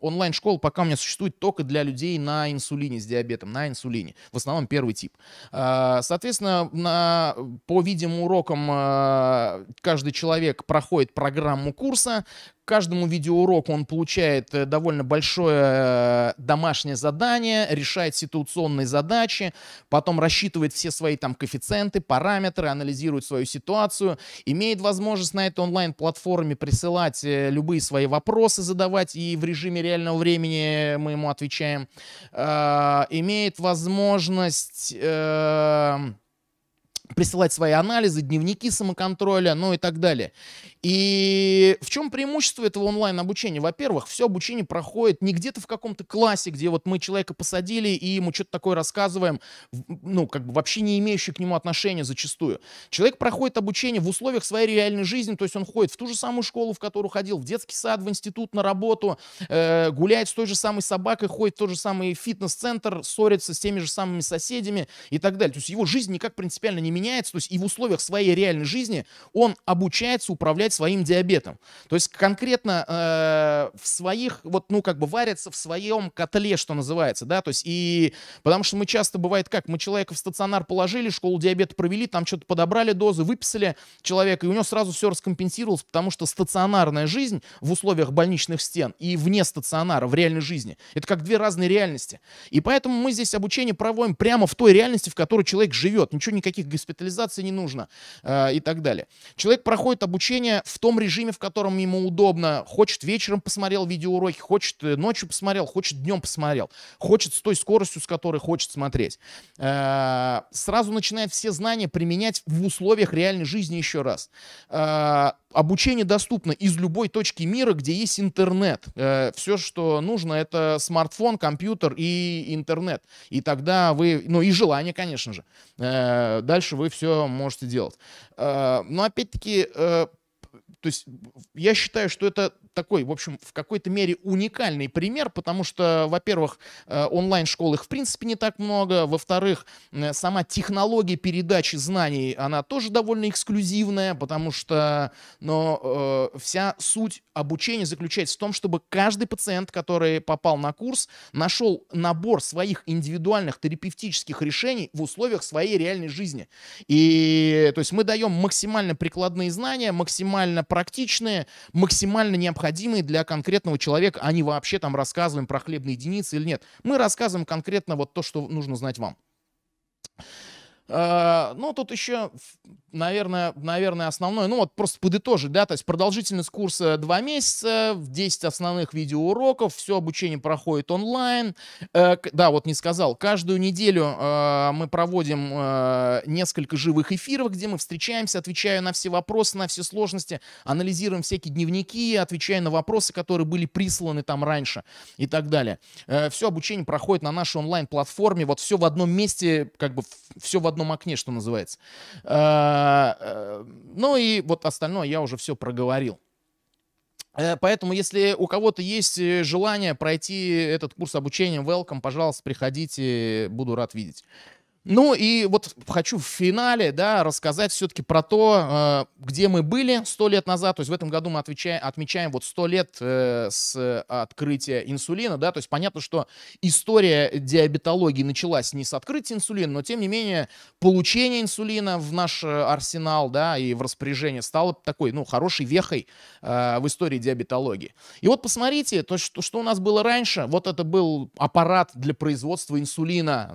онлайн-школа пока у меня существует только для людей на инсулине с диабетом, на инсулине. В основном первый тип. Э, соответственно, на, по видеоурокам э, каждый человек проходит программу курса, каждому видеоуроку он получает э, довольно большое э, домашнее задание, решает ситуационные задачи, потом рассчитывает все свои там коэффициенты, параметры, анализирует свою ситуацию, имеет возможность на этой онлайн-платформе присылать э, любые свои вопросы, задавать, и в режиме реального времени мы ему отвечаем. имеет возможность... присылать свои анализы, дневники самоконтроля, ну и так далее. И в чем преимущество этого онлайн-обучения? Во-первых, все обучение проходит не где-то в каком-то классе, где вот мы человека посадили и ему что-то такое рассказываем, ну, как бы вообще не имеющий к нему отношения зачастую. Человек проходит обучение в условиях своей реальной жизни, то есть он ходит в ту же самую школу, в которую ходил, в детский сад, в институт, на работу, э, гуляет с той же самой собакой, ходит в тот же самый фитнес-центр, ссорится с теми же самыми соседями и так далее. То есть его жизнь никак принципиально не меняется, то есть и в условиях своей реальной жизни он обучается управлять управлять своим диабетом. То есть конкретно э, в своих, вот, ну, как бы варятся в своем котле, что называется, да, то есть и потому что мы часто бывает как, мы человека в стационар положили, школу диабета провели, там что-то подобрали дозы, выписали человека, и у него сразу все раскомпенсировалось, потому что стационарная жизнь в условиях больничных стен и вне стационара, в реальной жизни, это как две разные реальности. И поэтому мы здесь обучение проводим прямо в той реальности, в которой человек живет. Ничего, никаких госпитализаций не нужно э, и так далее. Человек проходит обучение в том режиме, в котором ему удобно. Хочет вечером посмотрел видеоуроки, хочет э, ночью посмотрел, хочет днем посмотрел, хочет с той скоростью, с которой хочет смотреть. Э, сразу начинает все знания применять в условиях реальной жизни еще раз. Э, обучение доступно из любой точки мира, где есть интернет. Все, что нужно, это смартфон, компьютер и интернет. И тогда вы, ну и желание, конечно же. Дальше вы все можете делать. Но опять-таки то есть я считаю, что это такой, в общем, в какой-то мере уникальный пример, потому что, во-первых, э, онлайн-школ их в принципе не так много, во-вторых, сама технология передачи знаний, она тоже довольно эксклюзивная, потому что, но э, вся суть обучения заключается в том, чтобы каждый пациент, который попал на курс, нашел набор своих индивидуальных терапевтических решений в условиях своей реальной жизни. И, то есть, мы даем максимально прикладные знания, максимально практичные, максимально необходимые необходимые для конкретного человека, а не вообще там рассказываем про хлебные единицы или нет. Мы рассказываем конкретно вот то, что нужно знать вам. Э, ну, тут еще, наверное, наверное, основное, ну вот просто подытожить, да, то есть продолжительность курса 2 месяца, 10 основных видеоуроков, все обучение проходит онлайн. Э, да, вот не сказал, каждую неделю э, мы проводим несколько живых эфиров, где мы встречаемся, отвечаю на все вопросы, на все сложности, анализируем всякие дневники, отвечаю на вопросы, которые были присланы там раньше и так далее. Все обучение проходит на нашей онлайн-платформе, вот все в одном месте, как бы все в одном одном окне, что называется. А, э, ну и вот остальное я уже все проговорил. Э, поэтому, если у кого-то есть э, желание пройти этот курс обучения Welcome, пожалуйста, приходите, буду рад видеть. Ну и вот хочу в финале, да, рассказать все-таки про то, э, где мы были сто лет назад. То есть в этом году мы отвечаем, отмечаем вот сто лет э, с э, открытия инсулина, да. То есть понятно, что история диабетологии началась не с открытия инсулина, но тем не менее получение инсулина в наш арсенал, да, и в распоряжение стало такой, ну, хорошей вехой в истории диабетологии. И вот посмотрите, то, что, что у нас было раньше. Вот это был аппарат для производства инсулина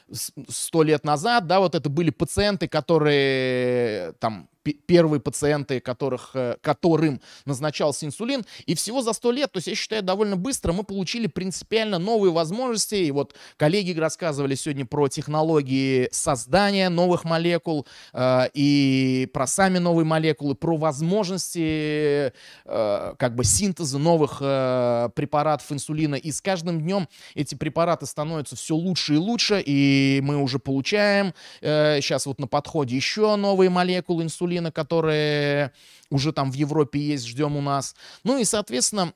сто лет назад, да, вот это были пациенты, которые там первые пациенты, которых, э, которым назначался инсулин. И всего за 100 лет, то есть я считаю, довольно быстро мы получили принципиально новые возможности. И вот коллеги рассказывали сегодня про технологии создания новых молекул э, и про сами новые молекулы, про возможности э, как бы синтеза новых э, препаратов инсулина. И с каждым днем эти препараты становятся все лучше и лучше. И мы уже получаем. Сейчас э, вот на подходе еще новые молекулы инсулина, которые уже там в Европе есть, ждем у нас. Ну и, соответственно,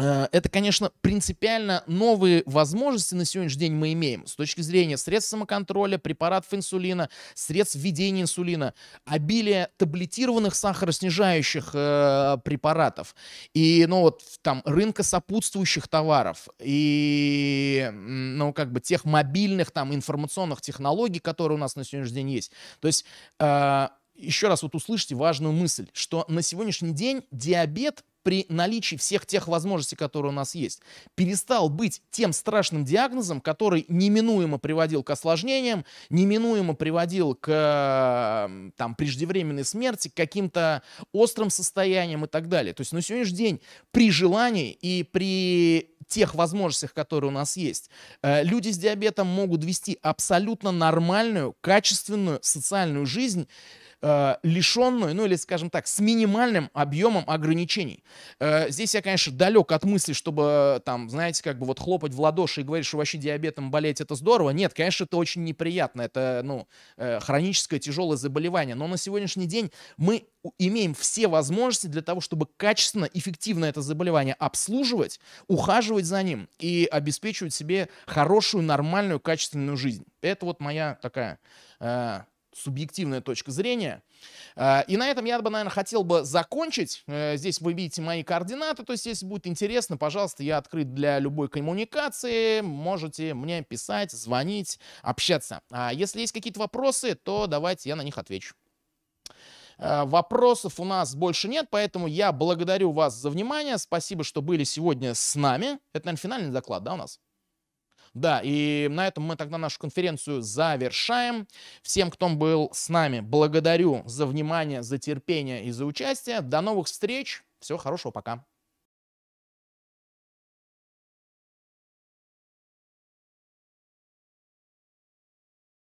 Э, это, конечно, принципиально новые возможности на сегодняшний день мы имеем с точки зрения средств самоконтроля, препаратов инсулина, средств введения инсулина, обилие таблетированных сахароснижающих э, препаратов и, ну вот, там, рынка сопутствующих товаров и, ну, как бы тех мобильных, там, информационных технологий, которые у нас на сегодняшний день есть. То есть... Э, еще раз вот услышите важную мысль, что на сегодняшний день диабет при наличии всех тех возможностей, которые у нас есть, перестал быть тем страшным диагнозом, который неминуемо приводил к осложнениям, неминуемо приводил к там, преждевременной смерти, к каким-то острым состояниям и так далее. То есть на сегодняшний день при желании и при тех возможностях, которые у нас есть, э, люди с диабетом могут вести абсолютно нормальную, качественную социальную жизнь, Э, лишенную, ну или, скажем так, с минимальным объемом ограничений. Э, здесь я, конечно, далек от мысли, чтобы э, там, знаете, как бы вот хлопать в ладоши и говорить, что вообще диабетом болеть это здорово. Нет, конечно, это очень неприятно. Это, ну, хроническое тяжелое заболевание. Но на сегодняшний день мы имеем все возможности для того, чтобы качественно, эффективно это заболевание обслуживать, ухаживать за ним и обеспечивать себе хорошую, нормальную, качественную жизнь. Это вот моя такая э, субъективная точка зрения. Э, и на этом я бы, наверное, хотел бы закончить. Э, здесь вы видите мои координаты, то есть если будет интересно, пожалуйста, я открыт для любой коммуникации, можете мне писать, звонить, общаться. А если есть какие-то вопросы, то давайте я на них отвечу. Э, вопросов у нас больше нет, поэтому я благодарю вас за внимание. Спасибо, что были сегодня с нами. Это, наверное, финальный доклад, да, у нас? Да, и на этом мы тогда нашу конференцию завершаем. Всем, кто был с нами, благодарю за внимание, за терпение и за участие. До новых встреч. Всего хорошего, пока.